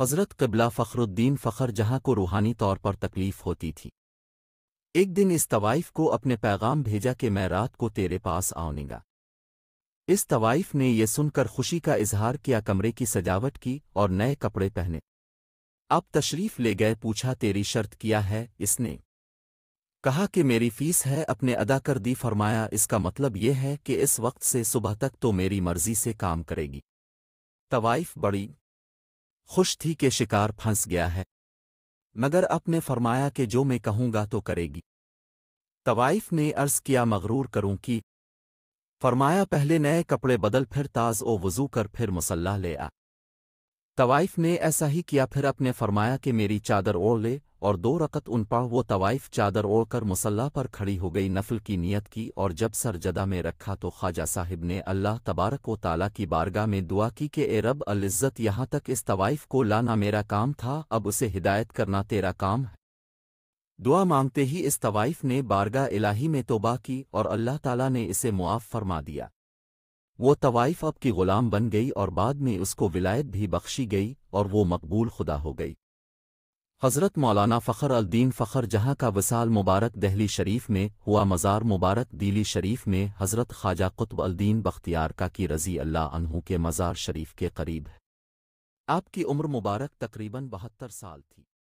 हज़रत कबला फ़खरुद्दीन फ़खर जहाँ को रूहानी तौर पर तकलीफ़ होती थी एक दिन इस तवाइफ को अपने पैगाम भेजा कि मैं रात को तेरे पास आऊँगा इस तवाइफ ने यह सुनकर खुशी का इजहार किया कमरे की सजावट की और नए कपड़े पहने अब तशरीफ़ ले गए पूछा तेरी शर्त किया है इसने कहा कि मेरी फीस है अपने अदा कर दी फरमाया इसका मतलब यह है कि इस वक्त से सुबह तक तो मेरी मर्जी से काम करेगी तवाइफ बड़ी खुश थी के शिकार फंस गया है मगर अपने फरमाया कि जो मैं कहूँगा तो करेगी तवाइफ ने अर्ज़ किया मगरूर करूँ कि फरमाया पहले नए कपड़े बदल फिर ताज ओ वज़ू कर फिर मुसल्ला ले आ तवाइफ ने ऐसा ही किया फिर अपने फरमाया कि मेरी चादर ओढ़ ले और दो रकत उन पर वो तवाइफ चादर ओढ़कर मुसल्ला पर खड़ी हो गई नफल की नीयत की और जब सर जदा में रखा तो ख्वाजा साहिब ने अल्लाह तबारक व ताला की बारगाह में दुआ की कि ए रब अल्ज़त यहां तक इस तवाइफ को लाना मेरा काम था अब उसे हिदायत करना तेरा काम है दुआ मांगते ही इस तवाइफ ने बारगा इलाही में तोबा की और अल्लाह तला ने इसे मुआफ़ फरमा दिया वो तवाइफ अब की ग़ुलाम बन गई और बाद में उसको विलायत भी बख्शी गई और वो मकबूल खुदा हो गई हज़रत मौलाना फ़खर अल्दीन फ़खर जहाँ का वसाल मुबारक दहली शरीफ में हुआ मज़ार मुबारक दिली शरीफ में हज़रत ख्वाजा कुतब अल्दीन बख्तियार का की रज़ी अल्लाह अनहू के मज़ार शरीफ के करीब है आपकी उम्र मुबारक तकरीबन बहत्तर साल थी